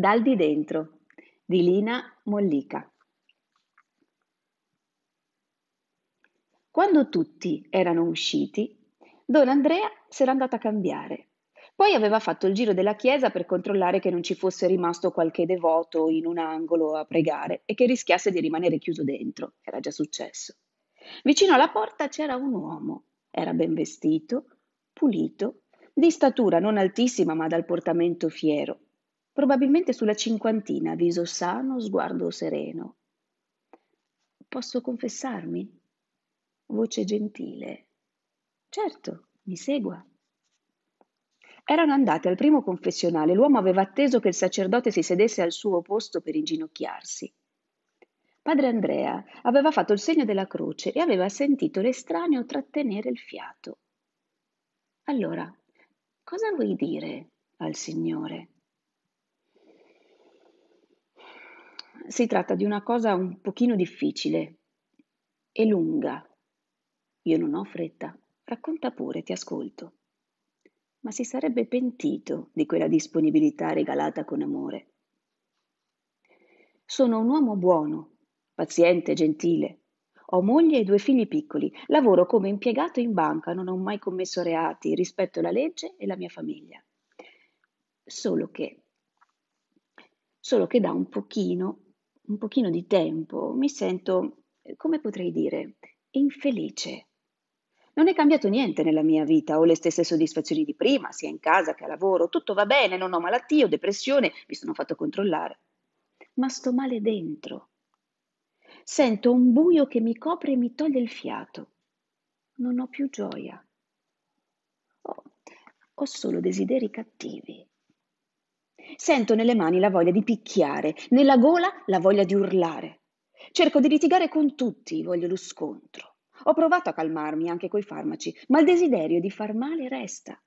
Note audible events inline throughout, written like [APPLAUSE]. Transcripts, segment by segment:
Dal di dentro di Lina Mollica. Quando tutti erano usciti, Don Andrea s'era andato a cambiare. Poi aveva fatto il giro della chiesa per controllare che non ci fosse rimasto qualche devoto in un angolo a pregare e che rischiasse di rimanere chiuso dentro. Era già successo. Vicino alla porta c'era un uomo. Era ben vestito, pulito, di statura non altissima ma dal portamento fiero. Probabilmente sulla cinquantina, viso sano, sguardo sereno. Posso confessarmi? Voce gentile. Certo, mi segua. Erano andate al primo confessionale. L'uomo aveva atteso che il sacerdote si sedesse al suo posto per inginocchiarsi. Padre Andrea aveva fatto il segno della croce e aveva sentito l'estraneo trattenere il fiato. Allora, cosa vuoi dire al Signore? si tratta di una cosa un pochino difficile e lunga. Io non ho fretta. Racconta pure, ti ascolto. Ma si sarebbe pentito di quella disponibilità regalata con amore. Sono un uomo buono, paziente, gentile. Ho moglie e due figli piccoli. Lavoro come impiegato in banca, non ho mai commesso reati, rispetto la legge e la mia famiglia. Solo che, solo che da un pochino un pochino di tempo mi sento, eh, come potrei dire, infelice. Non è cambiato niente nella mia vita, ho le stesse soddisfazioni di prima, sia in casa che a lavoro, tutto va bene, non ho malattie, o depressione, mi sono fatto controllare. Ma sto male dentro. Sento un buio che mi copre e mi toglie il fiato. Non ho più gioia. Oh, ho solo desideri cattivi. Sento nelle mani la voglia di picchiare, nella gola la voglia di urlare. Cerco di litigare con tutti, voglio lo scontro. Ho provato a calmarmi anche coi farmaci, ma il desiderio di far male resta.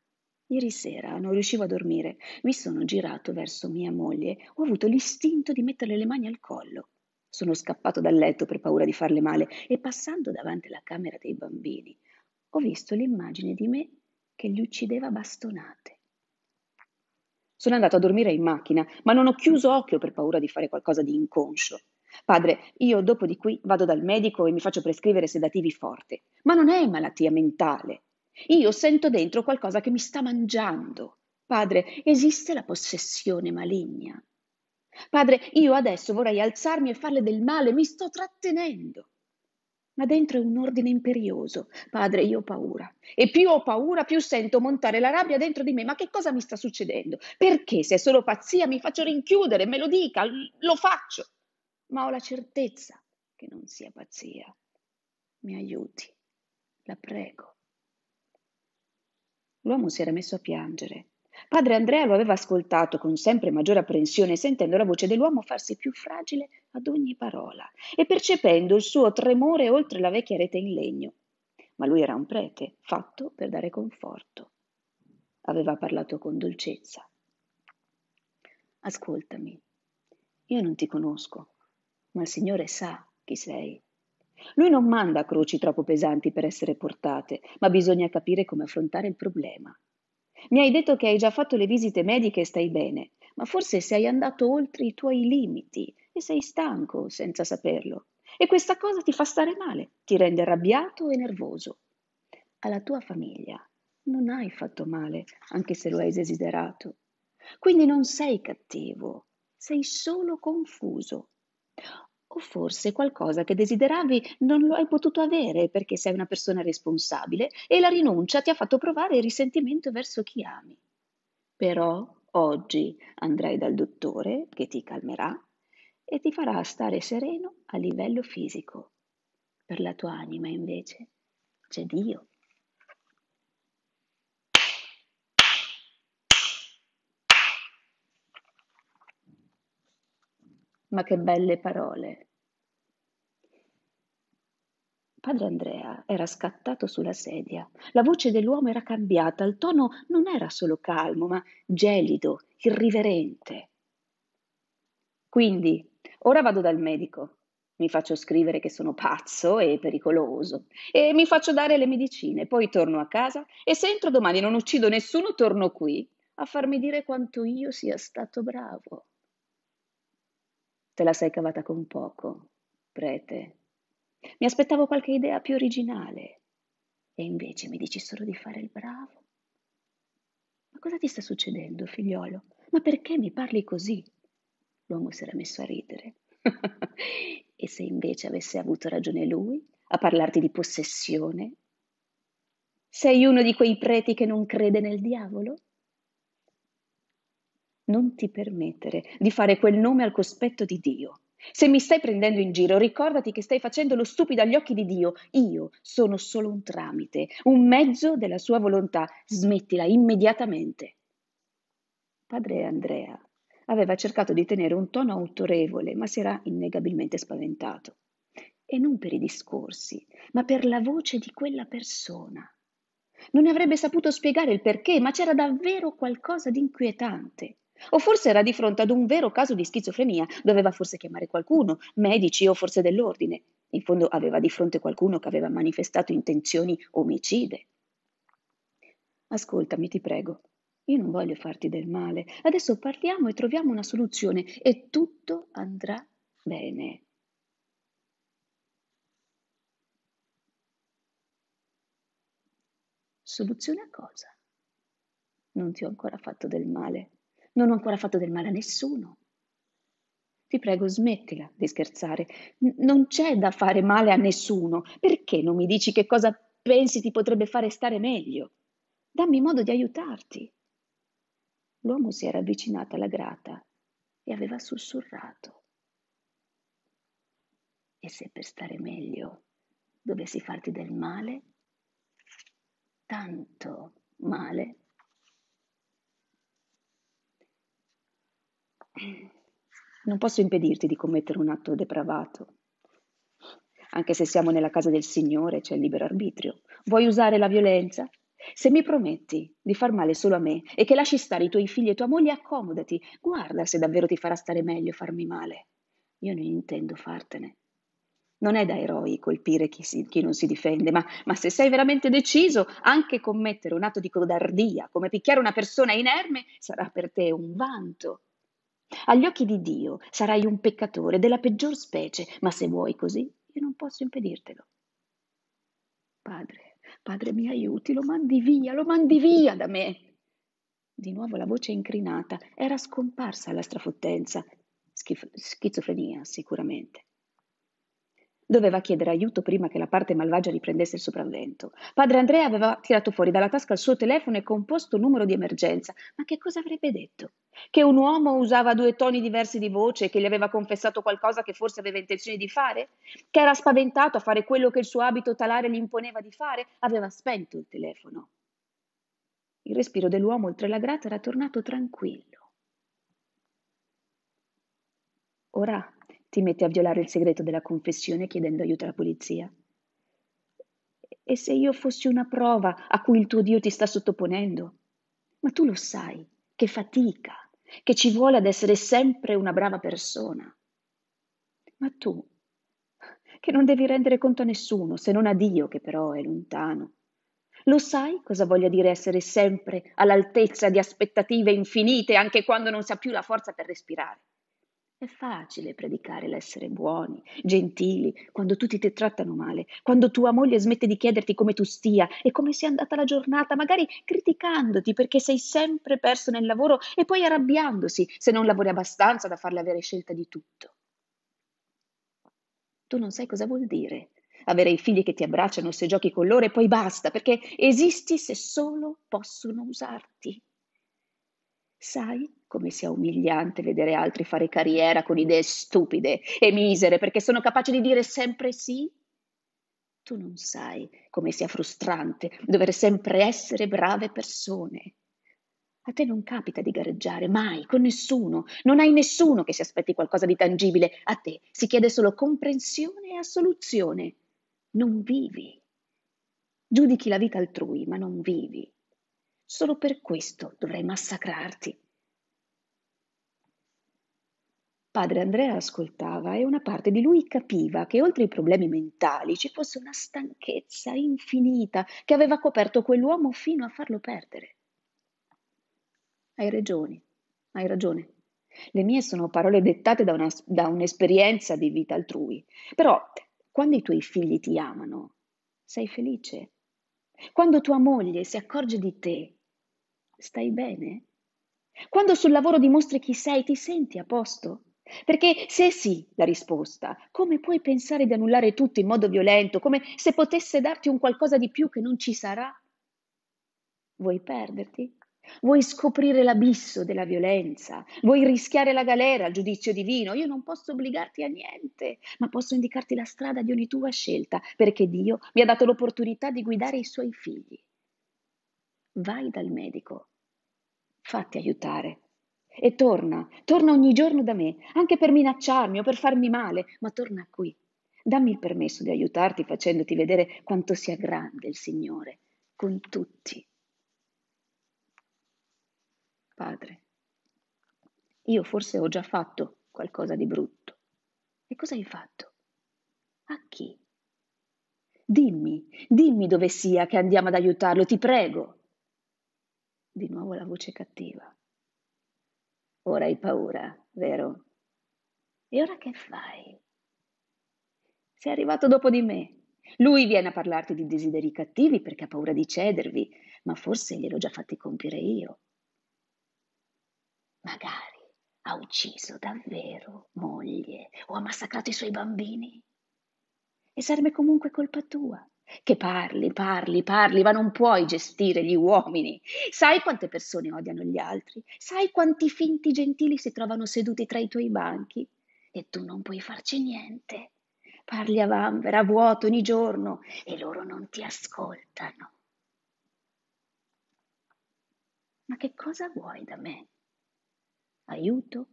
Ieri sera non riuscivo a dormire, mi sono girato verso mia moglie, ho avuto l'istinto di metterle le mani al collo. Sono scappato dal letto per paura di farle male e passando davanti alla camera dei bambini ho visto l'immagine di me che li uccideva bastonate. Sono andato a dormire in macchina, ma non ho chiuso occhio per paura di fare qualcosa di inconscio. Padre, io dopo di qui vado dal medico e mi faccio prescrivere sedativi forti. Ma non è malattia mentale. Io sento dentro qualcosa che mi sta mangiando. Padre, esiste la possessione maligna. Padre, io adesso vorrei alzarmi e farle del male, mi sto trattenendo ma dentro è un ordine imperioso. Padre, io ho paura. E più ho paura, più sento montare la rabbia dentro di me. Ma che cosa mi sta succedendo? Perché se è solo pazzia mi faccio rinchiudere, me lo dica, lo faccio. Ma ho la certezza che non sia pazzia. Mi aiuti, la prego. L'uomo si era messo a piangere Padre Andrea lo aveva ascoltato con sempre maggiore apprensione, sentendo la voce dell'uomo farsi più fragile ad ogni parola e percependo il suo tremore oltre la vecchia rete in legno. Ma lui era un prete, fatto per dare conforto. Aveva parlato con dolcezza. Ascoltami, io non ti conosco, ma il Signore sa chi sei. Lui non manda croci troppo pesanti per essere portate, ma bisogna capire come affrontare il problema. Mi hai detto che hai già fatto le visite mediche e stai bene, ma forse sei andato oltre i tuoi limiti e sei stanco senza saperlo. E questa cosa ti fa stare male, ti rende arrabbiato e nervoso. Alla tua famiglia non hai fatto male, anche se lo hai desiderato. Quindi non sei cattivo, sei solo confuso. O forse qualcosa che desideravi non lo hai potuto avere perché sei una persona responsabile e la rinuncia ti ha fatto provare il risentimento verso chi ami. Però oggi andrai dal dottore che ti calmerà e ti farà stare sereno a livello fisico. Per la tua anima invece c'è Dio. ma che belle parole. Padre Andrea era scattato sulla sedia. La voce dell'uomo era cambiata, il tono non era solo calmo, ma gelido, irriverente. Quindi, ora vado dal medico. Mi faccio scrivere che sono pazzo e pericoloso e mi faccio dare le medicine, poi torno a casa e se entro domani non uccido nessuno torno qui a farmi dire quanto io sia stato bravo. Te la sei cavata con poco, prete. Mi aspettavo qualche idea più originale e invece mi dici solo di fare il bravo. Ma cosa ti sta succedendo, figliolo? Ma perché mi parli così? L'uomo si era messo a ridere. [LAUGHS] e se invece avesse avuto ragione lui a parlarti di possessione? Sei uno di quei preti che non crede nel diavolo? non ti permettere di fare quel nome al cospetto di Dio. Se mi stai prendendo in giro, ricordati che stai facendo lo stupido agli occhi di Dio. Io sono solo un tramite, un mezzo della sua volontà. Smettila immediatamente. Padre Andrea aveva cercato di tenere un tono autorevole, ma si era innegabilmente spaventato. E non per i discorsi, ma per la voce di quella persona. Non ne avrebbe saputo spiegare il perché, ma c'era davvero qualcosa di inquietante. O forse era di fronte ad un vero caso di schizofrenia, doveva forse chiamare qualcuno, medici o forse dell'ordine. In fondo aveva di fronte qualcuno che aveva manifestato intenzioni omicide. Ascoltami, ti prego. Io non voglio farti del male. Adesso parliamo e troviamo una soluzione e tutto andrà bene. Soluzione a cosa? Non ti ho ancora fatto del male. Non ho ancora fatto del male a nessuno. Ti prego, smettila di scherzare. non c'è da fare male a nessuno. Perché non mi dici che cosa pensi ti potrebbe fare stare meglio? Dammi modo di aiutarti. L'uomo si era avvicinato alla grata e aveva sussurrato. E se per stare meglio dovessi farti del male? Tanto male Non posso impedirti di commettere un atto depravato. Anche se siamo nella casa del Signore c'è il libero arbitrio. Vuoi usare la violenza? Se mi prometti di far male solo a me e che lasci stare i tuoi figli e tua moglie, accomodati. Guarda se davvero ti farà stare meglio farmi male. Io non intendo fartene. Non è da eroi colpire chi, si, chi non si difende, ma, ma, se sei veramente deciso, anche commettere un atto di codardia, come picchiare una persona inerme, sarà per te un vanto agli occhi di Dio sarai un peccatore della peggior specie, ma se vuoi così, io non posso impedirtelo. Padre, padre mi aiuti, lo mandi via, lo mandi via da me. Di nuovo la voce incrinata era scomparsa alla strafottenza, schizofrenia sicuramente. Doveva chiedere aiuto prima che la parte malvagia riprendesse il sopravvento. Padre Andrea aveva tirato fuori dalla tasca il suo telefono e composto un numero di emergenza. Ma che cosa avrebbe detto? Che un uomo usava due toni diversi di voce, che gli aveva confessato qualcosa che forse aveva intenzione di fare? Che era spaventato a fare quello che il suo abito talare gli imponeva di fare? Aveva spento il telefono. Il respiro dell'uomo oltre la grata era tornato tranquillo. Ora ti mette a violare il segreto della confessione chiedendo aiuto alla polizia. E se io fossi una prova a cui il tuo Dio ti sta sottoponendo? Ma tu lo sai, che fatica, che ci vuole ad essere sempre una brava persona. Ma tu, che non devi rendere conto a nessuno, se non a Dio, che però è lontano. Lo sai cosa voglia dire essere sempre all'altezza di aspettative infinite, anche quando non si ha più la forza per respirare? È facile predicare l'essere buoni, gentili, quando tutti ti trattano male, quando tua moglie smette di chiederti come tu stia e come sia andata la giornata, magari criticandoti perché sei sempre perso nel lavoro e poi arrabbiandosi se non lavori abbastanza da farle avere scelta di tutto. Tu non sai cosa vuol dire avere i figli che ti abbracciano se giochi con loro e poi basta, perché esisti se solo possono usarti. Sai come sia umiliante vedere altri fare carriera con idee stupide e misere perché sono capaci di dire sempre sì? Tu non sai come sia frustrante dover sempre essere brave persone. A te non capita di gareggiare mai con nessuno, non hai nessuno che si aspetti qualcosa di tangibile, a te si chiede solo comprensione e assoluzione. Non vivi. Giudichi la vita altrui, ma non vivi. Solo per questo dovrei massacrarti. Padre Andrea ascoltava e una parte di lui capiva che oltre i problemi mentali ci fosse una stanchezza infinita che aveva coperto quell'uomo fino a farlo perdere. Hai ragione, hai ragione. Le mie sono parole dettate da, una, da un'esperienza di vita altrui. Però quando i tuoi figli ti amano, sei felice. Quando tua moglie si accorge di te, Stai bene? Quando sul lavoro dimostri chi sei, ti senti a posto? Perché se è sì la risposta, come puoi pensare di annullare tutto in modo violento, come se potesse darti un qualcosa di più che non ci sarà? Vuoi perderti? Vuoi scoprire l'abisso della violenza? Vuoi rischiare la galera, il giudizio divino? Io non posso obbligarti a niente, ma posso indicarti la strada di ogni tua scelta, perché Dio mi ha dato l'opportunità di guidare i suoi figli. Vai dal medico, fatti aiutare. E torna, torna ogni giorno da me, anche per minacciarmi o per farmi male, ma torna qui. Dammi il permesso di aiutarti facendoti vedere quanto sia grande il Signore con tutti. Padre, io forse ho già fatto qualcosa di brutto. E cosa hai fatto? A chi? Dimmi, dimmi dove sia che andiamo ad aiutarlo, ti prego di nuovo la voce cattiva. Ora hai paura, vero? E ora che fai? Sei arrivato dopo di me. Lui viene a parlarti di desideri cattivi perché ha paura di cedervi, ma forse gliel'ho già fatti compiere io. Magari ha ucciso davvero moglie o ha massacrato i suoi bambini. E sarebbe comunque colpa tua che parli, parli, parli, ma non puoi gestire gli uomini. Sai quante persone odiano gli altri, sai quanti finti gentili si trovano seduti tra i tuoi banchi e tu non puoi farci niente. Parli a vanvera, a vuoto ogni giorno e loro non ti ascoltano. Ma che cosa vuoi da me? Aiuto?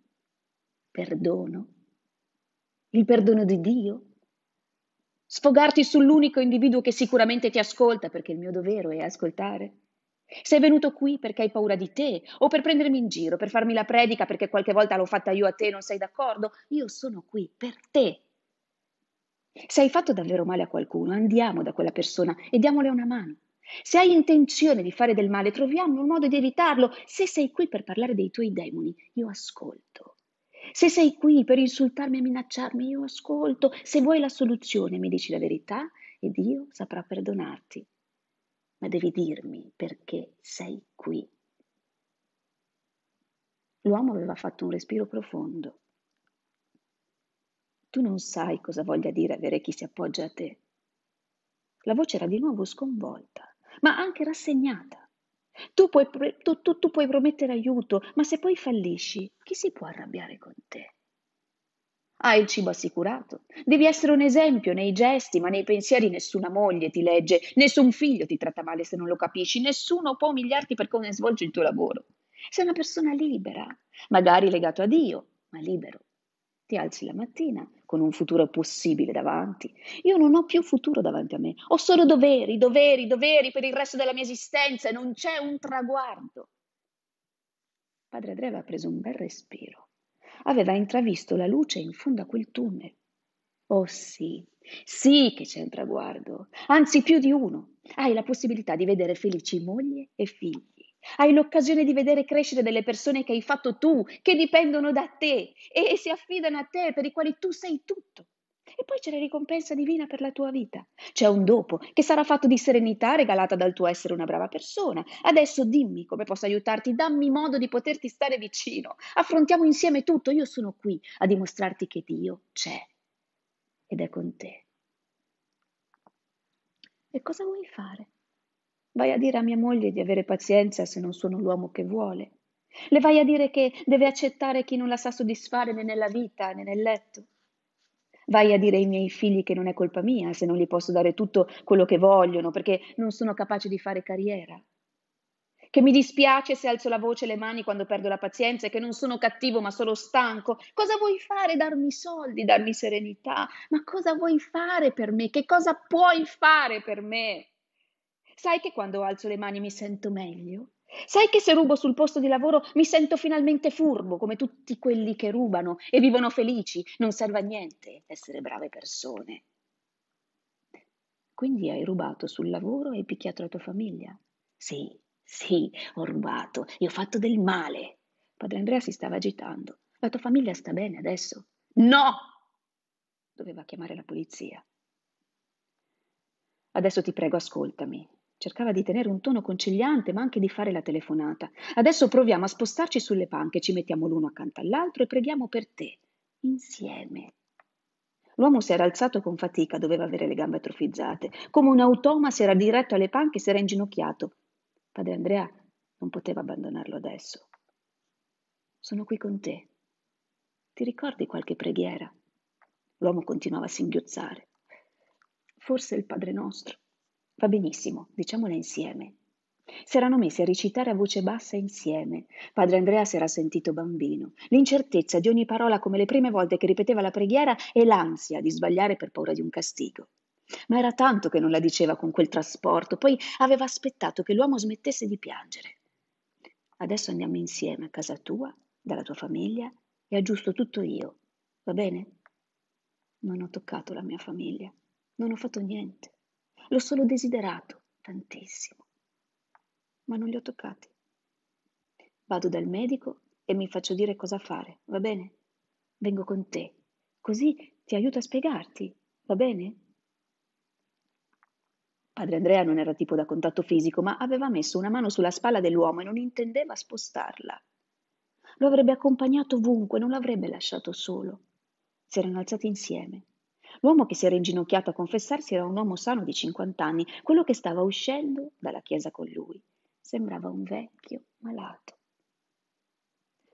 Perdono? Il perdono di Dio? sfogarti sull'unico individuo che sicuramente ti ascolta, perché il mio dovere è ascoltare. Sei venuto qui perché hai paura di te o per prendermi in giro, per farmi la predica perché qualche volta l'ho fatta io a te, e non sei d'accordo? Io sono qui per te. Se hai fatto davvero male a qualcuno, andiamo da quella persona e diamole una mano. Se hai intenzione di fare del male, troviamo un modo di evitarlo. Se sei qui per parlare dei tuoi demoni, io ascolto. Se sei qui per insultarmi e minacciarmi, io ascolto. Se vuoi la soluzione, mi dici la verità e Dio saprà perdonarti. Ma devi dirmi perché sei qui. L'uomo aveva fatto un respiro profondo. Tu non sai cosa voglia dire avere chi si appoggia a te. La voce era di nuovo sconvolta, ma anche rassegnata. Tu puoi, tu, tu, tu puoi promettere aiuto, ma se poi fallisci, chi si può arrabbiare con te? Hai il cibo assicurato. Devi essere un esempio nei gesti, ma nei pensieri nessuna moglie ti legge, nessun figlio ti tratta male se non lo capisci, nessuno può umiliarti per come svolgi il tuo lavoro. Sei una persona libera, magari legato a Dio, ma libero. Ti alzi la mattina, con un futuro possibile davanti. Io non ho più futuro davanti a me, ho solo doveri, doveri, doveri per il resto della mia esistenza e non c'è un traguardo. Padre Dreva ha preso un bel respiro, aveva intravisto la luce in fondo a quel tunnel. Oh sì, sì che c'è un traguardo, anzi più di uno. Hai la possibilità di vedere felici moglie e figli, hai l'occasione di vedere crescere delle persone che hai fatto tu, che dipendono da te e si affidano a te, per i quali tu sei tutto. E poi c'è la ricompensa divina per la tua vita. C'è un dopo che sarà fatto di serenità regalata dal tuo essere una brava persona. Adesso dimmi come posso aiutarti, dammi modo di poterti stare vicino. Affrontiamo insieme tutto, io sono qui a dimostrarti che Dio c'è ed è con te. E cosa vuoi fare? Vai a dire a mia moglie di avere pazienza se non sono l'uomo che vuole. Le vai a dire che deve accettare chi non la sa soddisfare né nella vita né nel letto. Vai a dire ai miei figli che non è colpa mia se non gli posso dare tutto quello che vogliono perché non sono capace di fare carriera. Che mi dispiace se alzo la voce e le mani quando perdo la pazienza e che non sono cattivo ma solo stanco. Cosa vuoi fare? Darmi soldi, darmi serenità. Ma cosa vuoi fare per me? Che cosa puoi fare per me? Sai che quando alzo le mani mi sento meglio? Sai che se rubo sul posto di lavoro mi sento finalmente furbo, come tutti quelli che rubano e vivono felici. Non serve a niente essere brave persone. Quindi hai rubato sul lavoro e hai picchiato la tua famiglia? Sì, sì, ho rubato e ho fatto del male. Padre Andrea si stava agitando. La tua famiglia sta bene adesso? No! Doveva chiamare la polizia. Adesso ti prego, ascoltami, Cercava di tenere un tono conciliante, ma anche di fare la telefonata. Adesso proviamo a spostarci sulle panche, ci mettiamo l'uno accanto all'altro e preghiamo per te, insieme. L'uomo si era alzato con fatica, doveva avere le gambe atrofizzate. Come un automa si era diretto alle panche e si era inginocchiato. Padre Andrea non poteva abbandonarlo adesso. Sono qui con te. Ti ricordi qualche preghiera? L'uomo continuava a singhiozzare. Forse il Padre nostro. Va benissimo, diciamola insieme. Si erano messi a recitare a voce bassa insieme. Padre Andrea si era sentito bambino. L'incertezza di ogni parola come le prime volte che ripeteva la preghiera e l'ansia di sbagliare per paura di un castigo. Ma era tanto che non la diceva con quel trasporto, poi aveva aspettato che l'uomo smettesse di piangere. Adesso andiamo insieme a casa tua, dalla tua famiglia, e aggiusto tutto io. Va bene? Non ho toccato la mia famiglia, non ho fatto niente. L'ho solo desiderato tantissimo, ma non li ho toccati. Vado dal medico e mi faccio dire cosa fare, va bene? Vengo con te, così ti aiuto a spiegarti, va bene? Padre Andrea non era tipo da contatto fisico, ma aveva messo una mano sulla spalla dell'uomo e non intendeva spostarla. Lo avrebbe accompagnato ovunque, non l'avrebbe lasciato solo. Si erano alzati insieme. L'uomo che si era inginocchiato a confessarsi era un uomo sano di 50 anni, quello che stava uscendo dalla chiesa con lui. Sembrava un vecchio malato.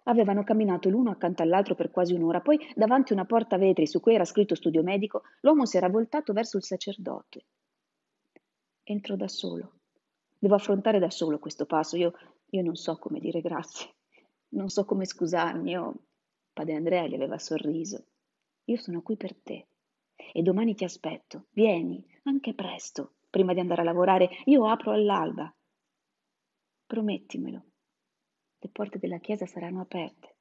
Avevano camminato l'uno accanto all'altro per quasi un'ora, poi davanti a una porta a vetri su cui era scritto studio medico, l'uomo si era voltato verso il sacerdote. Entro da solo. Devo affrontare da solo questo passo. Io, io non so come dire grazie. Non so come scusarmi. Io... Padre Andrea gli aveva sorriso. Io sono qui per te. E domani ti aspetto, vieni, anche presto, prima di andare a lavorare, io apro all'alba. Promettimelo, le porte della chiesa saranno aperte.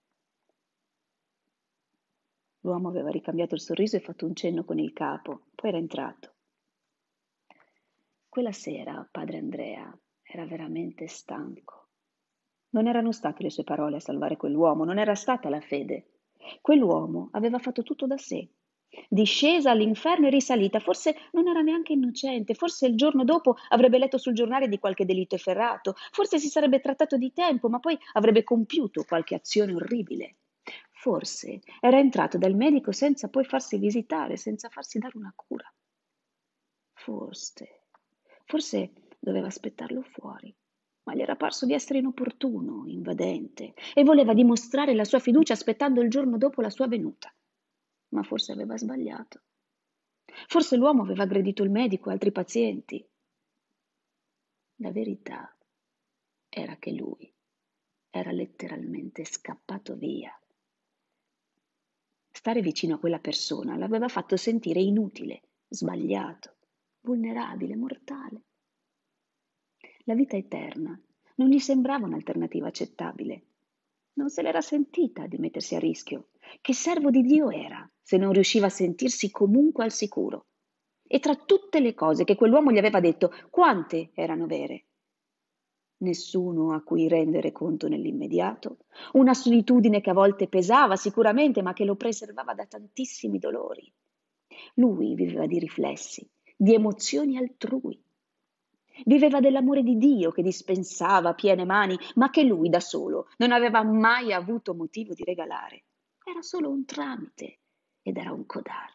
L'uomo aveva ricambiato il sorriso e fatto un cenno con il capo, poi era entrato. Quella sera padre Andrea era veramente stanco. Non erano state le sue parole a salvare quell'uomo, non era stata la fede. Quell'uomo aveva fatto tutto da sé, Discesa all'inferno e risalita, forse non era neanche innocente, forse il giorno dopo avrebbe letto sul giornale di qualche delitto efferrato, forse si sarebbe trattato di tempo, ma poi avrebbe compiuto qualche azione orribile. Forse era entrato dal medico senza poi farsi visitare, senza farsi dare una cura. Forse, forse doveva aspettarlo fuori ma gli era parso di essere inopportuno, invadente, e voleva dimostrare la sua fiducia aspettando il giorno dopo la sua venuta ma forse aveva sbagliato. Forse l'uomo aveva aggredito il medico e altri pazienti. La verità era che lui era letteralmente scappato via. Stare vicino a quella persona l'aveva fatto sentire inutile, sbagliato, vulnerabile, mortale. La vita eterna non gli sembrava un'alternativa accettabile. Non se l'era sentita di mettersi a rischio. Che servo di Dio era? se non riusciva a sentirsi comunque al sicuro. E tra tutte le cose che quell'uomo gli aveva detto, quante erano vere? Nessuno a cui rendere conto nell'immediato, una solitudine che a volte pesava sicuramente, ma che lo preservava da tantissimi dolori. Lui viveva di riflessi, di emozioni altrui. Viveva dell'amore di Dio che dispensava a piene mani, ma che lui da solo non aveva mai avuto motivo di regalare. Era solo un tramite, ed era un codardo.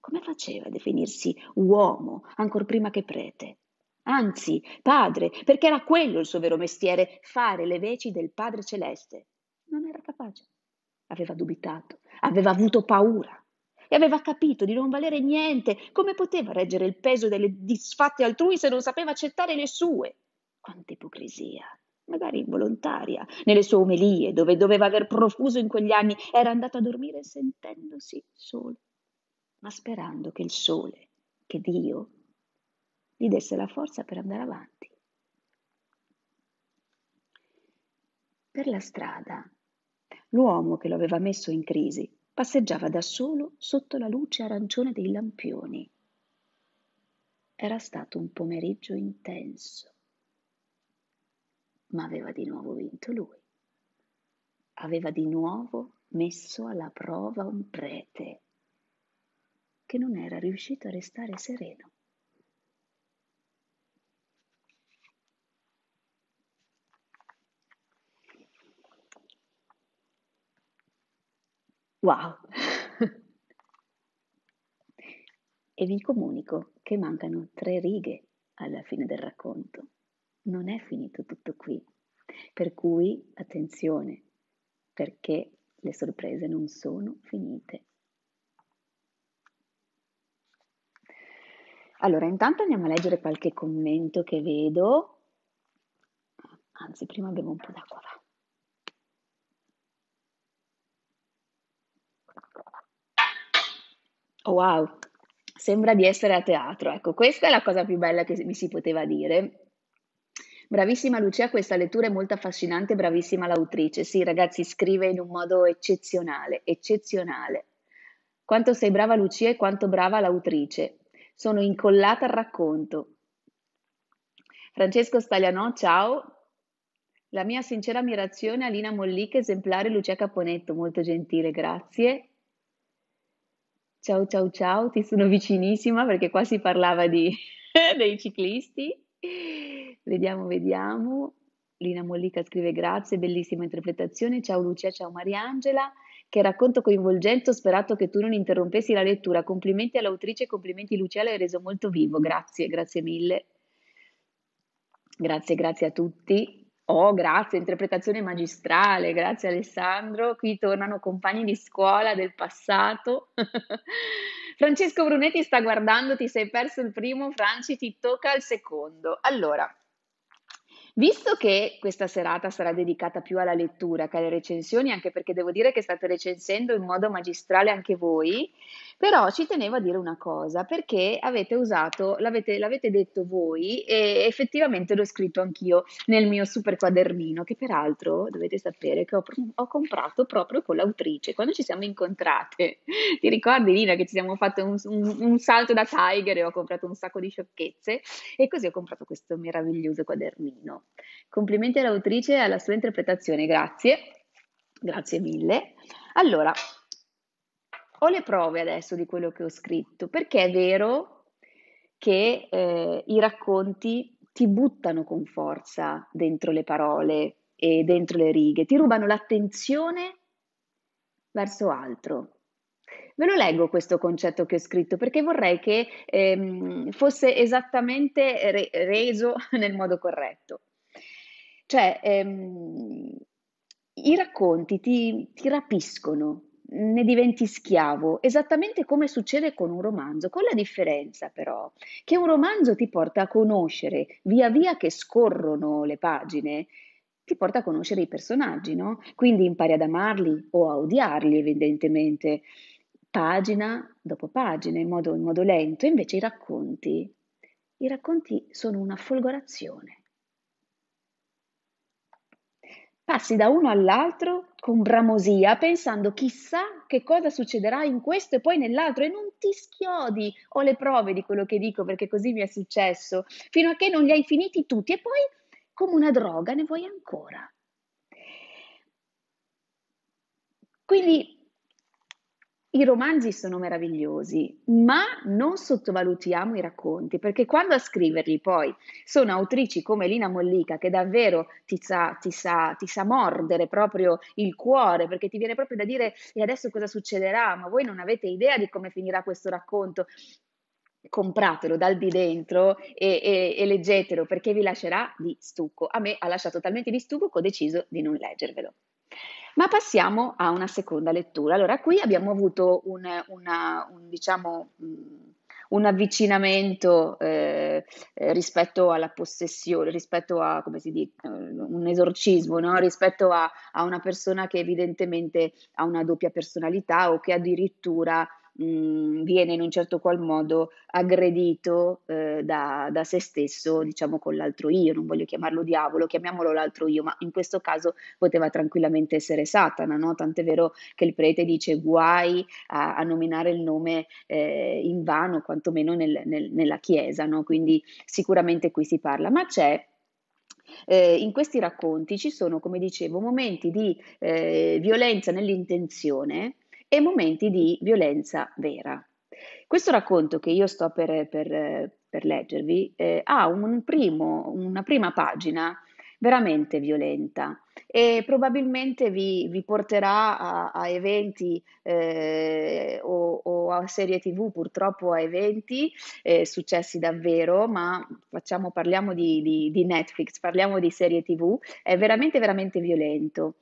Come faceva a definirsi uomo ancor prima che prete? Anzi, padre, perché era quello il suo vero mestiere, fare le veci del Padre Celeste. Non era capace. Aveva dubitato, aveva avuto paura e aveva capito di non valere niente. Come poteva reggere il peso delle disfatte altrui se non sapeva accettare le sue? Quanta ipocrisia! magari involontaria, nelle sue omelie, dove doveva aver profuso in quegli anni, era andato a dormire sentendosi solo, ma sperando che il sole, che Dio, gli desse la forza per andare avanti. Per la strada, l'uomo che lo aveva messo in crisi passeggiava da solo sotto la luce arancione dei lampioni. Era stato un pomeriggio intenso ma aveva di nuovo vinto lui. Aveva di nuovo messo alla prova un prete che non era riuscito a restare sereno. Wow! [LAUGHS] e vi comunico che mancano tre righe alla fine del racconto non è finito tutto qui. Per cui attenzione, perché le sorprese non sono finite. Allora, intanto andiamo a leggere qualche commento che vedo. Anzi, prima bevo un po' d'acqua. Va. Oh, wow, sembra di essere a teatro. Ecco, questa è la cosa più bella che mi si poteva dire Bravissima Lucia, questa lettura è molto affascinante, bravissima l'autrice. Sì, ragazzi, scrive in un modo eccezionale, eccezionale. Quanto sei brava Lucia e quanto brava l'autrice. Sono incollata al racconto. Francesco Stagliano, ciao. La mia sincera ammirazione a Lina Mollica, esemplare Lucia Caponetto, molto gentile, grazie. Ciao ciao ciao, ti sono vicinissima perché qua si parlava di, [LAUGHS] dei ciclisti. Vediamo, vediamo. Lina Mollica scrive grazie, bellissima interpretazione. Ciao Lucia, ciao Mariangela. Che racconto coinvolgente, ho sperato che tu non interrompessi la lettura. Complimenti all'autrice, complimenti Lucia, l'hai reso molto vivo. Grazie, grazie mille. Grazie, grazie a tutti. Oh, grazie, interpretazione magistrale, grazie Alessandro. Qui tornano compagni di scuola del passato. [LAUGHS] Francesco Brunetti sta guardando, ti sei perso il primo, Franci ti tocca il secondo. Allora, Visto che questa serata sarà dedicata più alla lettura che alle recensioni, anche perché devo dire che state recensendo in modo magistrale anche voi, però ci tenevo a dire una cosa, perché avete usato, l'avete, l'avete detto voi e effettivamente l'ho scritto anch'io nel mio super quadernino, che peraltro dovete sapere che ho, ho comprato proprio con l'autrice, quando ci siamo incontrate. [LAUGHS] Ti ricordi Lina che ci siamo fatto un, un, un salto da Tiger e ho comprato un sacco di sciocchezze e così ho comprato questo meraviglioso quadernino. Complimenti all'autrice e alla sua interpretazione, grazie. Grazie mille. Allora, ho le prove adesso di quello che ho scritto, perché è vero che eh, i racconti ti buttano con forza dentro le parole e dentro le righe, ti rubano l'attenzione verso altro. Ve lo leggo questo concetto che ho scritto perché vorrei che ehm, fosse esattamente re- reso [LAUGHS] nel modo corretto. Cioè, ehm, i racconti ti, ti rapiscono, ne diventi schiavo, esattamente come succede con un romanzo, con la differenza però che un romanzo ti porta a conoscere, via via che scorrono le pagine, ti porta a conoscere i personaggi, no? Quindi impari ad amarli o a odiarli evidentemente, pagina dopo pagina, in modo, in modo lento, invece i racconti, i racconti sono una folgorazione passi da uno all'altro con bramosia, pensando chissà che cosa succederà in questo e poi nell'altro e non ti schiodi ho le prove di quello che dico perché così mi è successo, fino a che non li hai finiti tutti e poi come una droga ne vuoi ancora. Quindi i romanzi sono meravigliosi, ma non sottovalutiamo i racconti, perché quando a scriverli poi sono autrici come Lina Mollica, che davvero ti sa, ti sa, ti sa mordere proprio il cuore, perché ti viene proprio da dire e adesso cosa succederà, ma voi non avete idea di come finirà questo racconto compratelo dal di dentro e, e, e, leggetelo perché vi lascerà di stucco. A me ha lasciato talmente di stucco che ho deciso di non leggervelo. Ma passiamo a una seconda lettura. Allora, qui abbiamo avuto un, una, un, diciamo, mm, un avvicinamento eh, rispetto alla possessione, rispetto a, come si dice, eh, un esorcismo, no? rispetto a, a una persona che evidentemente ha una doppia personalità o che addirittura mh, mhmm, viene in un certo qual modo aggredito eh, da, da, se stesso, diciamo con l'altro io, non voglio chiamarlo diavolo, chiamiamolo l'altro io, ma in questo caso poteva tranquillamente essere Satana, no? tant'è vero che il prete dice guai a, a nominare il nome eh, in vano, quantomeno nel, nel, nella Chiesa, no? quindi sicuramente qui si parla, ma c'è eh, in questi racconti ci sono, come dicevo, momenti di eh, violenza nell'intenzione e momenti di violenza vera. Questo racconto che io sto per, per, per leggervi eh, ha un primo, una prima pagina veramente violenta e probabilmente vi, vi porterà a, a eventi eh, o, o, a serie tv, purtroppo a eventi eh, successi davvero, ma facciamo, parliamo di, di, di Netflix, parliamo di serie tv, è veramente veramente violento.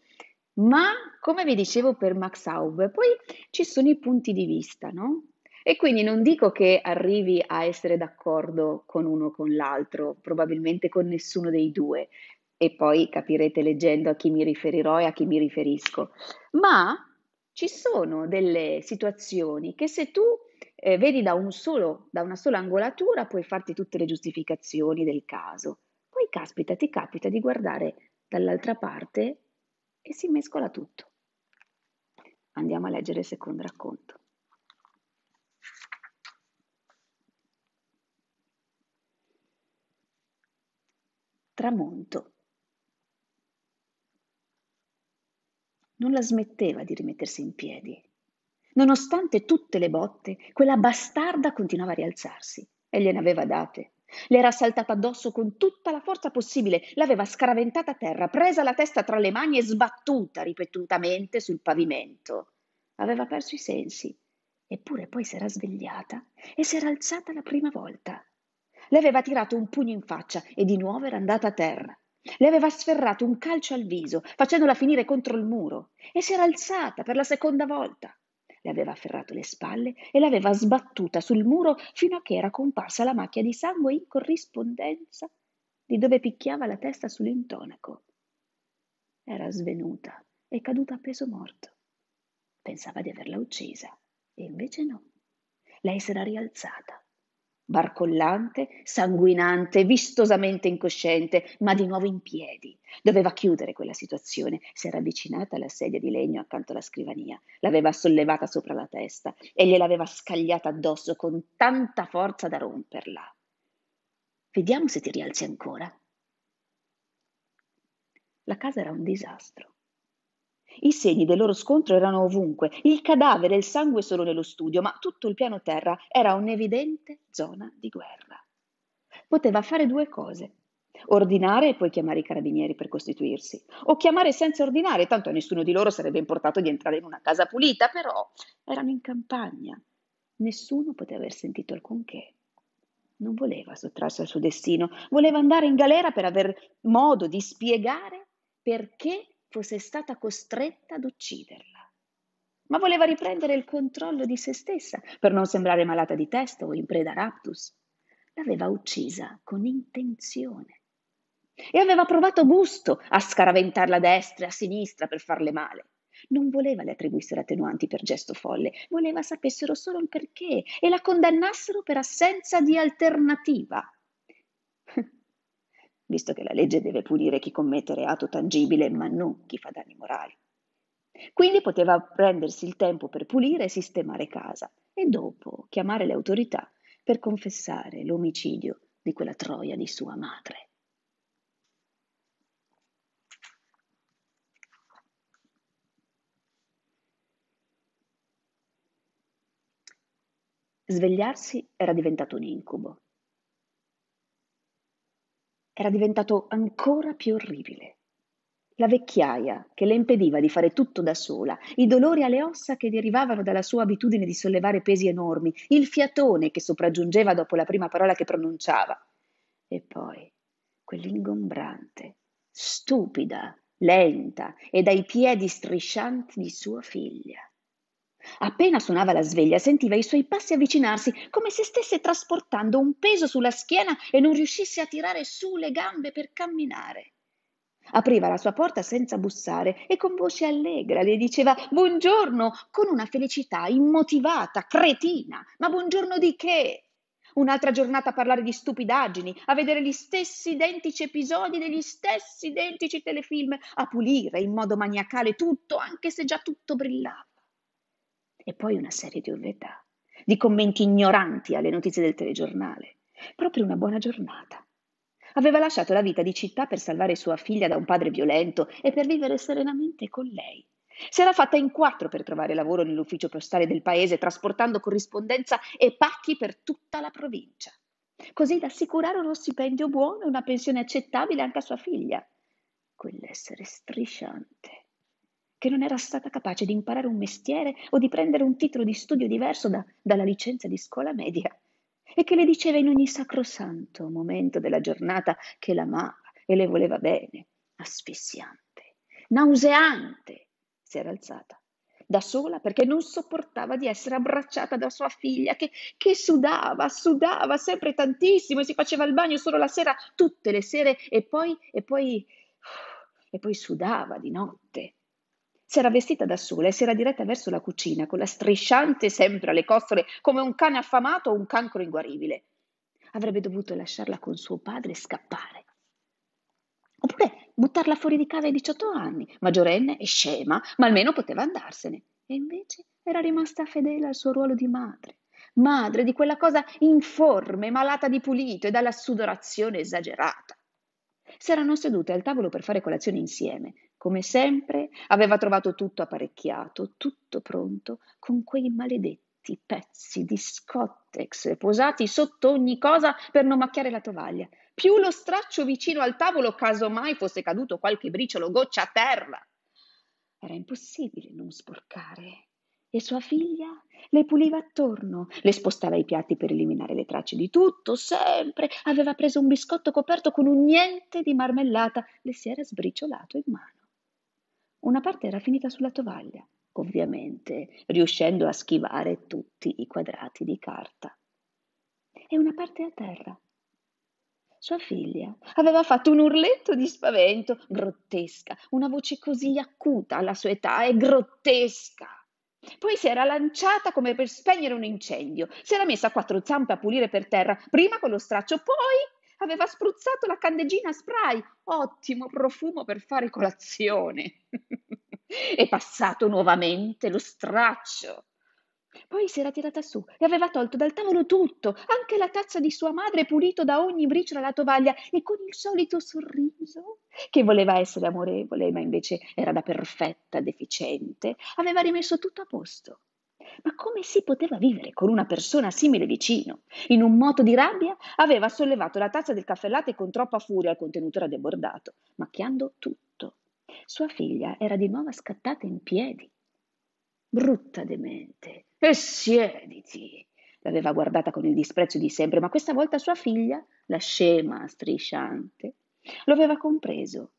Ma, come vi dicevo per Max Haub, poi ci sono i punti di vista, no? E quindi non dico che arrivi a essere d'accordo con uno o con l'altro, probabilmente con nessuno dei due, e poi capirete leggendo a chi mi riferirò e a chi mi riferisco, ma ci sono delle situazioni che se tu eh, vedi da, un solo, da una sola angolatura puoi farti tutte le giustificazioni del caso. Poi caspita, ti capita di guardare dall'altra parte e si mescola tutto. Andiamo a leggere il secondo racconto. Tramonto. Non la smetteva di rimettersi in piedi. Nonostante tutte le botte, quella bastarda continuava a rialzarsi e gliene aveva date le era saltata addosso con tutta la forza possibile, l'aveva scaraventata a terra, presa la testa tra le mani e sbattuta ripetutamente sul pavimento. Aveva perso i sensi, eppure poi s'era svegliata e s'era alzata la prima volta. Le aveva tirato un pugno in faccia e di nuovo era andata a terra. Le aveva sferrato un calcio al viso, facendola finire contro il muro, e si era alzata per la seconda volta le aveva afferrato le spalle e l'aveva sbattuta sul muro fino a che era comparsa la macchia di sangue in corrispondenza di dove picchiava la testa sull'intonaco. Era svenuta e caduta a peso morto. Pensava di averla uccisa, e invece no. Lei s'era rialzata barcollante, sanguinante, vistosamente incosciente, ma di nuovo in piedi. Doveva chiudere quella situazione. Si era avvicinata alla sedia di legno accanto alla scrivania, l'aveva sollevata sopra la testa e gliel'aveva scagliata addosso con tanta forza da romperla. Vediamo se ti rialzi ancora. La casa era un disastro. I segni del loro scontro erano ovunque, il cadavere e il sangue solo nello studio, ma tutto il piano terra era un'evidente zona di guerra. Poteva fare due cose. Ordinare e poi chiamare i carabinieri per costituirsi, o chiamare senza ordinare, tanto a nessuno di loro sarebbe importato di entrare in una casa pulita, però erano in campagna. Nessuno poteva aver sentito alcunché. Non voleva sottrarsi al suo destino, voleva andare in galera per aver modo di spiegare perché fosse stata costretta ad ucciderla. Ma voleva riprendere il controllo di se stessa per non sembrare malata di testa o in preda a raptus. L'aveva uccisa con intenzione e aveva provato gusto a scaraventarla a destra e a sinistra per farle male. Non voleva le attribuissero attenuanti per gesto folle, voleva sapessero solo il perché e la condannassero per assenza di alternativa visto che la legge deve punire chi commette reato tangibile, ma non chi fa danni morali. Quindi poteva prendersi il tempo per pulire e sistemare casa e dopo chiamare le autorità per confessare l'omicidio di quella troia di sua madre. Svegliarsi era diventato un incubo era diventato ancora più orribile. La vecchiaia che le impediva di fare tutto da sola, i dolori alle ossa che derivavano dalla sua abitudine di sollevare pesi enormi, il fiatone che sopraggiungeva dopo la prima parola che pronunciava. E poi quell'ingombrante, stupida, lenta e dai piedi striscianti di sua figlia. Appena suonava la sveglia sentiva i suoi passi avvicinarsi, come se stesse trasportando un peso sulla schiena e non riuscisse a tirare su le gambe per camminare. Apriva la sua porta senza bussare e con voce allegra le diceva buongiorno con una felicità immotivata, cretina. Ma buongiorno di che? Un'altra giornata a parlare di stupidaggini, a vedere gli stessi identici episodi degli stessi identici telefilm, a pulire in modo maniacale tutto, anche se già tutto brillava. E poi una serie di ovvietà, di commenti ignoranti alle notizie del telegiornale. Proprio una buona giornata. Aveva lasciato la vita di città per salvare sua figlia da un padre violento e per vivere serenamente con lei. Si era fatta in quattro per trovare lavoro nell'ufficio postale del paese, trasportando corrispondenza e pacchi per tutta la provincia, così da assicurare uno stipendio buono e una pensione accettabile anche a sua figlia. Quell'essere strisciante che non era stata capace di imparare un mestiere o di prendere un titolo di studio diverso da, dalla licenza di scuola media e che le diceva in ogni sacrosanto momento della giornata che l'amava e le voleva bene, asfissiante, nauseante, si era alzata da sola perché non sopportava di essere abbracciata da sua figlia che, che, sudava, sudava sempre tantissimo e si faceva il bagno solo la sera, tutte le sere e poi, e poi, e poi sudava di notte si era vestita da sola e si era diretta verso la cucina, con la strisciante sempre alle costole, come un cane affamato o un cancro inguaribile. Avrebbe dovuto lasciarla con suo padre e scappare. Oppure buttarla fuori di casa ai 18 anni, maggiorenne e scema, ma almeno poteva andarsene. E invece era rimasta fedele al suo ruolo di madre madre di quella cosa informe, malata di pulito e dalla sudorazione esagerata. Si erano sedute al tavolo per fare colazione insieme, come sempre aveva trovato tutto apparecchiato, tutto pronto, con quei maledetti pezzi di scottex posati sotto ogni cosa per non macchiare la tovaglia. Più lo straccio vicino al tavolo, caso mai fosse caduto qualche briciolo goccia a terra. Era impossibile non sporcare. E sua figlia le puliva attorno, le spostava i piatti per eliminare le tracce di tutto, sempre aveva preso un biscotto coperto con un niente di marmellata, le si era sbriciolato in mano. Una parte era finita sulla tovaglia, ovviamente, riuscendo a schivare tutti i quadrati di carta. E una parte a terra. Sua figlia aveva fatto un urletto di spavento, grottesca, una voce così acuta alla sua età e grottesca. Poi si era lanciata come per spegnere un incendio, si era messa a quattro zampe a pulire per terra, prima con lo straccio, poi aveva spruzzato la candeggina spray, ottimo profumo per fare colazione. e [LAUGHS] passato nuovamente lo straccio. Poi si era tirata su e aveva tolto dal tavolo tutto, anche la tazza di sua madre pulito da ogni briciola alla tovaglia e con il solito sorriso, che voleva essere amorevole ma invece era da perfetta deficiente, aveva rimesso tutto a posto. Ma come si poteva vivere con una persona simile vicino? In un moto di rabbia aveva sollevato la tazza del caffè latte con troppa furia, il contenuto era debordato, macchiando tutto. Sua figlia era di nuovo scattata in piedi. Brutta demente. E siediti. L'aveva guardata con il disprezzo di sempre, ma questa volta sua figlia, la scema strisciante, lo aveva compreso.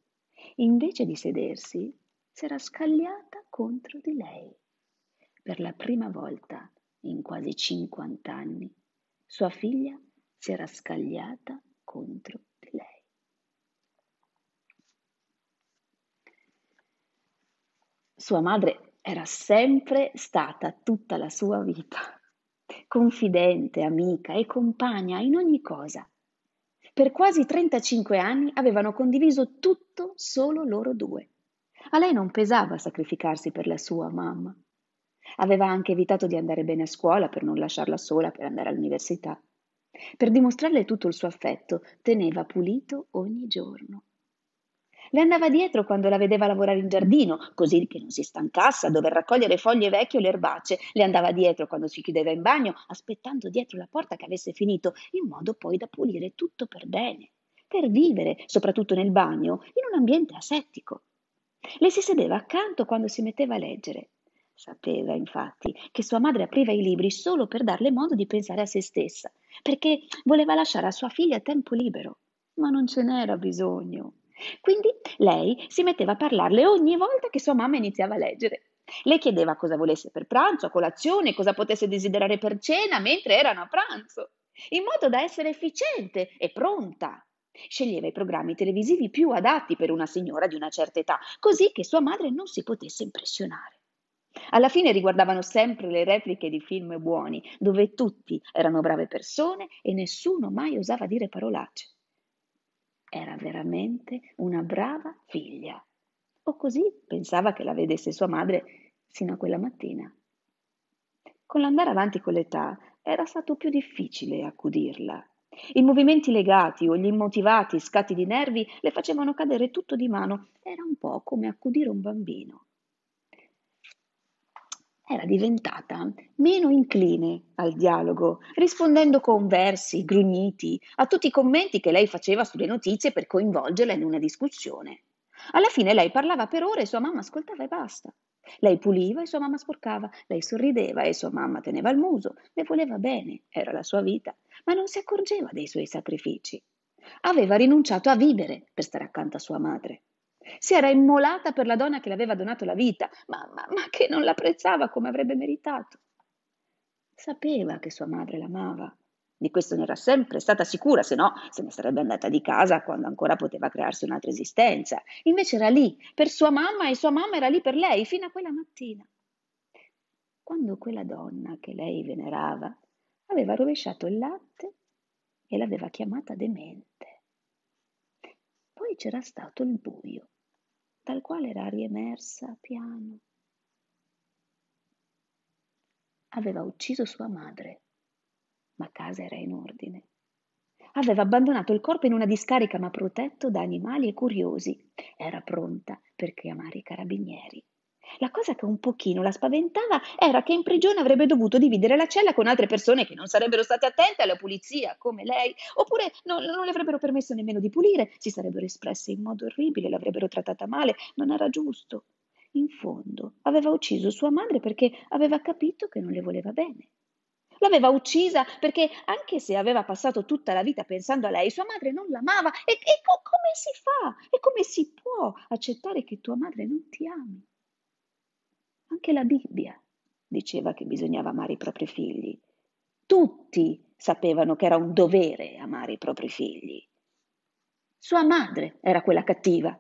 Invece di sedersi, s'era scagliata contro di lei. Per la prima volta in quasi 50 anni sua figlia si era scagliata contro di lei. Sua madre era sempre stata tutta la sua vita [LAUGHS] confidente, amica e compagna in ogni cosa. Per quasi 35 anni avevano condiviso tutto solo loro due. A lei non pesava sacrificarsi per la sua mamma, Aveva anche evitato di andare bene a scuola per non lasciarla sola per andare all'università. Per dimostrarle tutto il suo affetto, teneva pulito ogni giorno. Le andava dietro quando la vedeva lavorare in giardino, così che non si stancasse a dover raccogliere foglie vecchie o le erbacce. Le andava dietro quando si chiudeva in bagno, aspettando dietro la porta che avesse finito, in modo poi da pulire tutto per bene, per vivere, soprattutto nel bagno, in un ambiente asettico. Le si sedeva accanto quando si metteva a leggere. Sapeva infatti che sua madre apriva i libri solo per darle modo di pensare a se stessa, perché voleva lasciare a sua figlia tempo libero, ma non ce n'era bisogno. Quindi lei si metteva a parlarle ogni volta che sua mamma iniziava a leggere. Le chiedeva cosa volesse per pranzo, a colazione, cosa potesse desiderare per cena mentre erano a pranzo, in modo da essere efficiente e pronta. Sceglieva i programmi televisivi più adatti per una signora di una certa età, così che sua madre non si potesse impressionare. Alla fine riguardavano sempre le repliche di film buoni, dove tutti erano brave persone e nessuno mai osava dire parolacce. Era veramente una brava figlia. O così pensava che la vedesse sua madre sino a quella mattina. Con l'andare avanti con l'età era stato più difficile accudirla. I movimenti legati o gli immotivati scatti di nervi le facevano cadere tutto di mano. Era un po' come accudire un bambino era diventata meno incline al dialogo, rispondendo con versi, grugniti, a tutti i commenti che lei faceva sulle notizie per coinvolgerla in una discussione. Alla fine lei parlava per ore e sua mamma ascoltava e basta. Lei puliva e sua mamma sporcava, lei sorrideva e sua mamma teneva il muso, le voleva bene, era la sua vita, ma non si accorgeva dei suoi sacrifici. Aveva rinunciato a vivere per stare accanto a sua madre. Si era immolata per la donna che le aveva donato la vita, ma, ma, ma che non l'apprezzava come avrebbe meritato. Sapeva che sua madre l'amava, di questo ne era sempre stata sicura, se no se ne sarebbe andata di casa quando ancora poteva crearsi un'altra esistenza. Invece era lì per sua mamma e sua mamma era lì per lei fino a quella mattina. Quando quella donna che lei venerava aveva rovesciato il latte e l'aveva chiamata demente. Poi c'era stato il buio dal quale era riemersa piano. Aveva ucciso sua madre, ma casa era in ordine. Aveva abbandonato il corpo in una discarica, ma protetto da animali e curiosi. Era pronta per chiamare i carabinieri. La cosa che un pochino la spaventava era che in prigione avrebbe dovuto dividere la cella con altre persone che non sarebbero state attente alla pulizia, come lei, oppure non, non le avrebbero permesso nemmeno di pulire, si sarebbero espresse in modo orribile, l'avrebbero trattata male, non era giusto. In fondo aveva ucciso sua madre perché aveva capito che non le voleva bene. L'aveva uccisa perché, anche se aveva passato tutta la vita pensando a lei, sua madre non l'amava. E, e co- come si fa? E come si può accettare che tua madre non ti ami? Anche la Bibbia diceva che bisognava amare i propri figli. Tutti sapevano che era un dovere amare i propri figli. Sua madre era quella cattiva,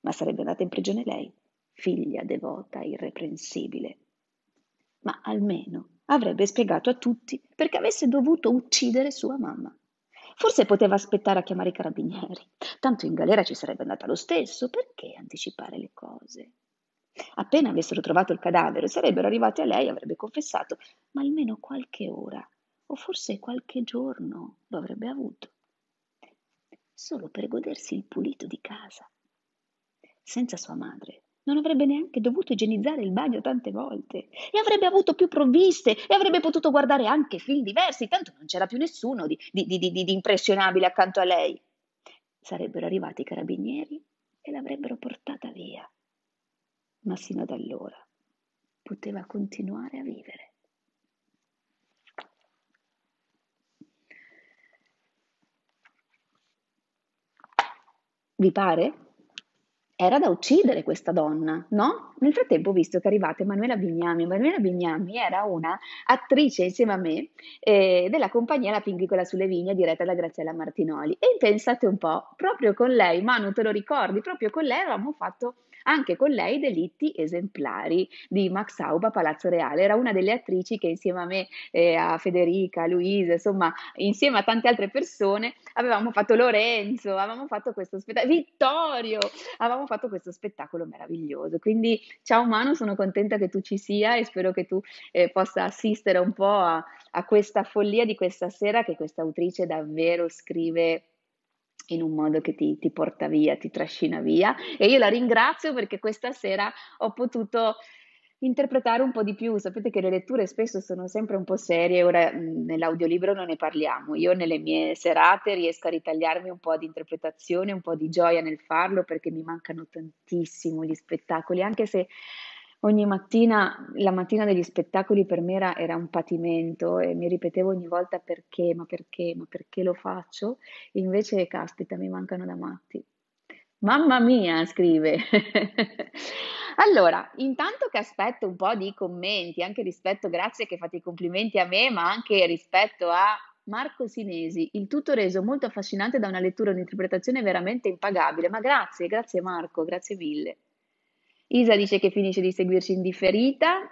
ma sarebbe andata in prigione lei, figlia devota, irreprensibile. Ma almeno avrebbe spiegato a tutti perché avesse dovuto uccidere sua mamma. Forse poteva aspettare a chiamare i carabinieri, tanto in galera ci sarebbe andata lo stesso, perché anticipare le cose? Appena avessero trovato il cadavere, sarebbero arrivati a lei e avrebbe confessato, ma almeno qualche ora, o forse qualche giorno, lo avrebbe avuto, solo per godersi il pulito di casa. Senza sua madre, non avrebbe neanche dovuto igienizzare il bagno tante volte e avrebbe avuto più provviste e avrebbe potuto guardare anche film diversi, tanto non c'era più nessuno di, di, di, di impressionabile accanto a lei. Sarebbero arrivati i carabinieri e l'avrebbero portata via ma sino ad allora poteva continuare a vivere. Vi pare? Era da uccidere questa donna, no? Nel frattempo ho visto che è arrivata Emanuela Bignami. Emanuela Bignami era una attrice insieme a me eh, della compagnia La Pinguicola sulle Vigne diretta da Graziella Martinoli. E pensate un po', proprio con lei, Manu te lo ricordi, proprio con lei avevamo fatto anche con lei Delitti esemplari di Max Auba Palazzo Reale. Era una delle attrici che insieme a me, eh, a Federica, a Luisa, insomma, insieme a tante altre persone, avevamo fatto Lorenzo, avevamo fatto questo spettacolo, Vittorio, avevamo fatto questo spettacolo meraviglioso. Quindi ciao Mano, sono contenta che tu ci sia e spero che tu eh, possa assistere un po' a, a questa follia di questa sera che questa autrice davvero scrive in un modo che ti, ti, porta via, ti trascina via. E io la ringrazio perché questa sera ho potuto interpretare un po' di più. Sapete che le letture spesso sono sempre un po' serie, ora mm, nell'audiolibro non ne parliamo. Io nelle mie serate riesco a ritagliarmi un po' di interpretazione, un po' di gioia nel farlo perché mi mancano tantissimo gli spettacoli, anche se ogni mattina, la mattina degli spettacoli per me era, era, un patimento e mi ripetevo ogni volta perché, ma perché, ma perché lo faccio, invece caspita mi mancano da matti. Mamma mia, scrive. [LAUGHS] allora, intanto che aspetto un po' di commenti, anche rispetto, grazie che fate i complimenti a me, ma anche rispetto a Marco Sinesi, il tutto reso molto affascinante da una lettura e un'interpretazione veramente impagabile. Ma grazie, grazie Marco, grazie mille. Isa dice che finisce di seguirci in differita.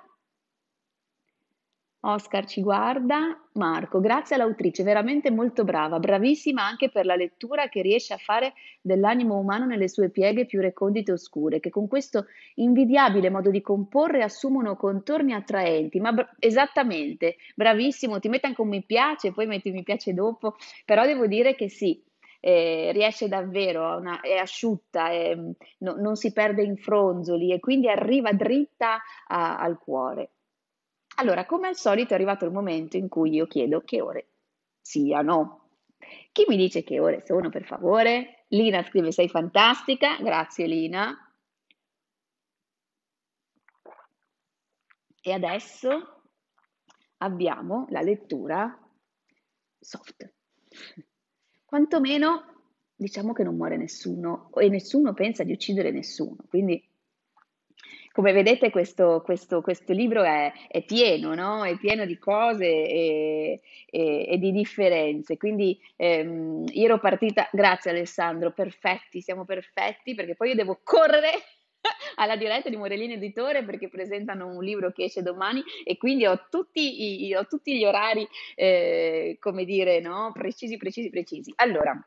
Oscar ci guarda. Marco, grazie all'autrice, veramente molto brava, bravissima anche per la lettura che riesce a fare dell'animo umano nelle sue pieghe più recondite e oscure, che con questo invidiabile modo di comporre assumono contorni attraenti, ma bra- esattamente, bravissimo, ti metti anche un mi piace, poi metti un mi piace dopo, però devo dire che sì, eh, riesce davvero, a una, è asciutta, è, no, non si perde in fronzoli e quindi arriva dritta a, al cuore. Allora, come al solito è arrivato il momento in cui io chiedo che ore siano. Chi mi dice che ore sono, per favore? Lina scrive sei fantastica, grazie Lina. E adesso abbiamo la lettura soft quantomeno diciamo che non muore nessuno e nessuno pensa di uccidere nessuno. Quindi, come vedete, questo, questo, questo libro è, è pieno, no? è pieno di cose e, e, e di differenze. Quindi ehm, io ero partita, grazie Alessandro, perfetti, siamo perfetti, perché poi io devo correre [LAUGHS] alla diretta di Morellini Editore perché presentano un libro che esce domani e quindi ho tutti, i, ho tutti gli orari, eh, come dire, no? precisi, precisi, precisi. Allora,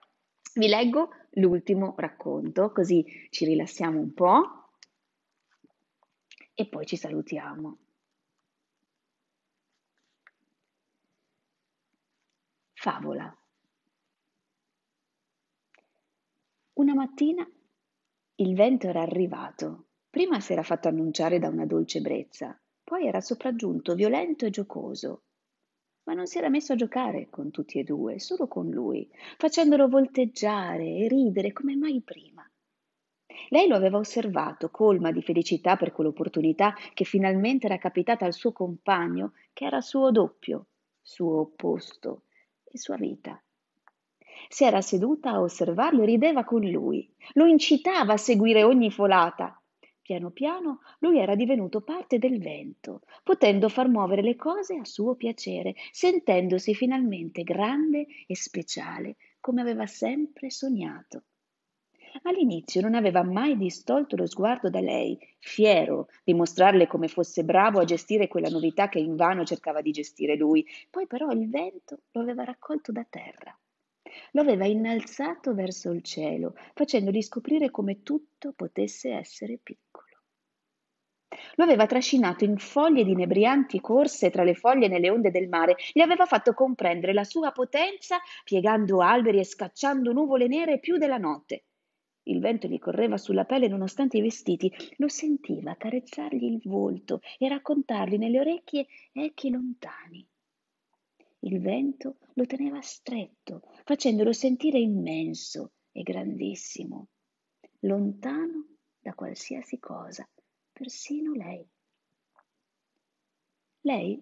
vi leggo l'ultimo racconto, così ci rilassiamo un po' e poi ci salutiamo. Favola. Una mattina il vento era arrivato. Prima si era fatto annunciare da una dolce brezza, poi era sopraggiunto violento e giocoso. Ma non si era messo a giocare con tutti e due, solo con lui, facendolo volteggiare e ridere come mai prima. Lei lo aveva osservato, colma di felicità per quell'opportunità che finalmente era capitata al suo compagno, che era suo doppio, suo opposto e sua vita. Si era seduta a osservarlo e rideva con lui. Lo incitava a seguire ogni folata. Piano piano lui era divenuto parte del vento, potendo far muovere le cose a suo piacere, sentendosi finalmente grande e speciale, come aveva sempre sognato. All'inizio non aveva mai distolto lo sguardo da lei, fiero di mostrarle come fosse bravo a gestire quella novità che invano cercava di gestire lui. Poi però il vento lo aveva raccolto da terra. Lo aveva innalzato verso il cielo, facendogli scoprire come tutto potesse essere piccolo. Lo aveva trascinato in foglie di inebrianti corse tra le foglie nelle onde del mare, gli aveva fatto comprendere la sua potenza piegando alberi e scacciando nuvole nere più della notte. Il vento gli correva sulla pelle nonostante i vestiti, lo sentiva carezzargli il volto e raccontargli nelle orecchie echi lontani. Il vento lo teneva stretto, facendolo sentire immenso e grandissimo, lontano da qualsiasi cosa, persino lei. Lei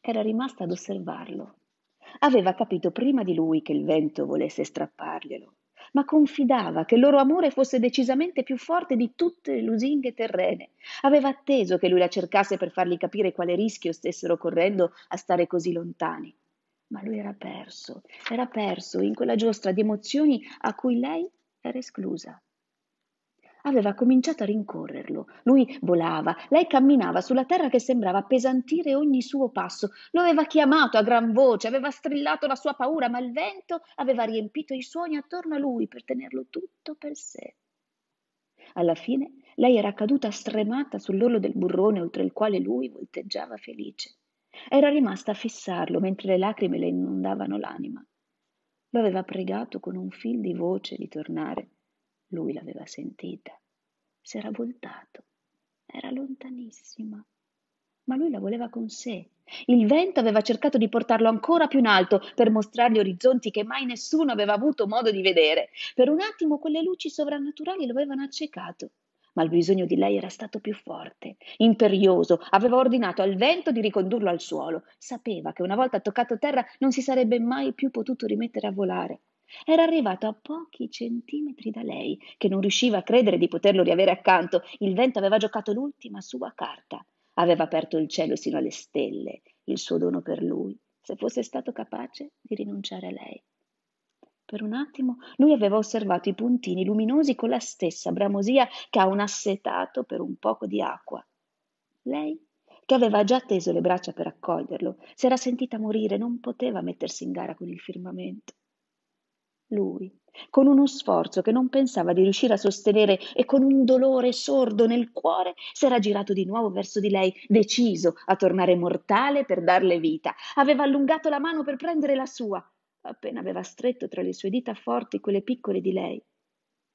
era rimasta ad osservarlo. Aveva capito prima di lui che il vento volesse strapparglielo, ma confidava che il loro amore fosse decisamente più forte di tutte le lusinghe terrene. Aveva atteso che lui la cercasse per fargli capire quale rischio stessero correndo a stare così lontani ma lui era perso, era perso in quella giostra di emozioni a cui lei era esclusa. Aveva cominciato a rincorrerlo. Lui volava, lei camminava sulla terra che sembrava appesantire ogni suo passo. Lo aveva chiamato a gran voce, aveva strillato la sua paura, ma il vento aveva riempito i suoni attorno a lui per tenerlo tutto per sé. Alla fine lei era caduta stremata sull'orlo del burrone oltre il quale lui volteggiava felice. Era rimasta a fissarlo mentre le lacrime le inondavano l'anima. Lo aveva pregato con un fil di voce di tornare. Lui l'aveva sentita. S'era voltato. Era lontanissima. Ma lui la voleva con sé. Il vento aveva cercato di portarlo ancora più in alto per mostrargli orizzonti che mai nessuno aveva avuto modo di vedere. Per un attimo quelle luci sovrannaturali lo avevano accecato ma il bisogno di lei era stato più forte, imperioso, aveva ordinato al vento di ricondurlo al suolo, sapeva che una volta toccato terra non si sarebbe mai più potuto rimettere a volare. Era arrivato a pochi centimetri da lei, che non riusciva a credere di poterlo riavere accanto, il vento aveva giocato l'ultima sua carta, aveva aperto il cielo sino alle stelle, il suo dono per lui, se fosse stato capace di rinunciare a lei per un attimo lui aveva osservato i puntini luminosi con la stessa bramosia che ha un assetato per un poco di acqua. Lei, che aveva già teso le braccia per accoglierlo, si era sentita morire, non poteva mettersi in gara con il firmamento. Lui, con uno sforzo che non pensava di riuscire a sostenere e con un dolore sordo nel cuore, si era girato di nuovo verso di lei, deciso a tornare mortale per darle vita. Aveva allungato la mano per prendere la sua, appena aveva stretto tra le sue dita forti quelle piccole di lei,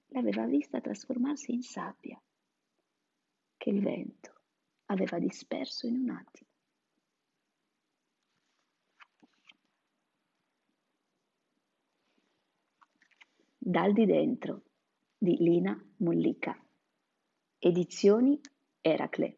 l'aveva vista trasformarsi in sabbia, che il vento aveva disperso in un attimo. Dal di dentro di Lina Mollica. Edizioni Eracle.